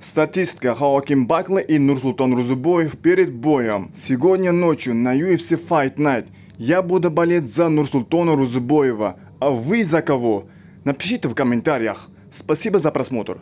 Статистка Хоаким Бакли и Нурсултан Рузубоев перед боем. Сегодня ночью на UFC Fight Night я буду болеть за Нурсултана Рузубоева, а вы за кого? Напишите в комментариях. Спасибо за просмотр.